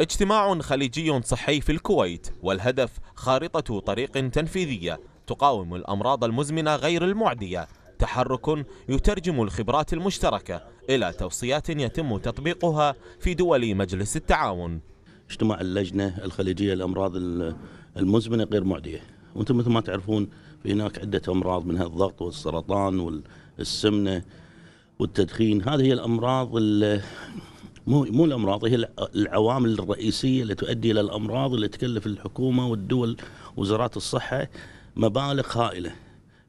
اجتماع خليجي صحي في الكويت والهدف خارطة طريق تنفيذية تقاوم الأمراض المزمنة غير المعدية تحرك يترجم الخبرات المشتركة إلى توصيات يتم تطبيقها في دول مجلس التعاون اجتماع اللجنة الخليجية للأمراض المزمنة غير معدية وانتم مثل ما تعرفون في هناك عدة أمراض منها الضغط والسرطان والسمنة والتدخين هذه هي الأمراض مو مو الامراض هي العوامل الرئيسيه اللي تؤدي الى الامراض اللي تكلف الحكومه والدول وزارات الصحه مبالغ هائله.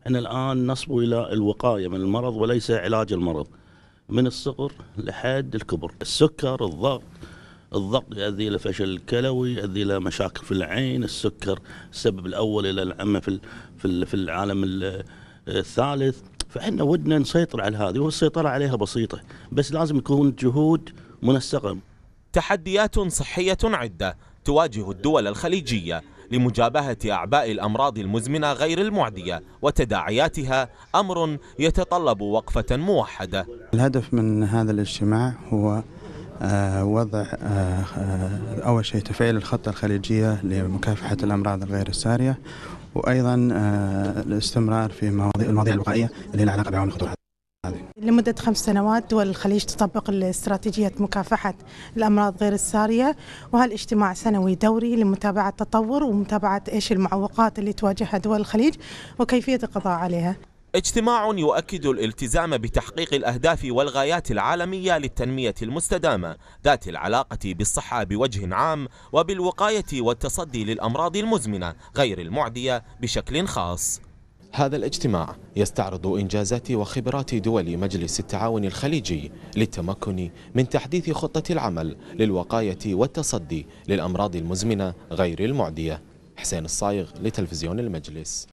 احنا الان نصب الى الوقايه من المرض وليس علاج المرض. من الصغر لحد الكبر. السكر، الضغط، الضغط يؤدي الى فشل كلوي، يؤدي الى مشاكل في العين، السكر السبب الاول الى العمه في في العالم الثالث. فاحنا ودنا نسيطر على هذه والسيطره عليها بسيطه بس لازم يكون جهود منسقا تحديات صحية عدة تواجه الدول الخليجية لمجابهة أعباء الأمراض المزمنة غير المعدية وتداعياتها أمر يتطلب وقفة موحدة الهدف من هذا الاجتماع هو آه، وضع آه، آه، أول شيء تفعيل الخطة الخليجية لمكافحة الأمراض الغير السارية وأيضا الاستمرار في المواضيع الوقائية اللي لها علاقة بعون الخطورة هذه لمدة خمس سنوات دول الخليج تطبق استراتيجية مكافحة الأمراض غير السارية وهالاجتماع سنوي دوري لمتابعة التطور ومتابعة إيش المعوقات اللي تواجهها دول الخليج وكيفية القضاء عليها اجتماع يؤكد الالتزام بتحقيق الأهداف والغايات العالمية للتنمية المستدامة ذات العلاقة بالصحة بوجه عام وبالوقاية والتصدي للأمراض المزمنة غير المعدية بشكل خاص هذا الاجتماع يستعرض إنجازات وخبرات دول مجلس التعاون الخليجي للتمكن من تحديث خطة العمل للوقاية والتصدي للأمراض المزمنة غير المعدية حسين الصايغ لتلفزيون المجلس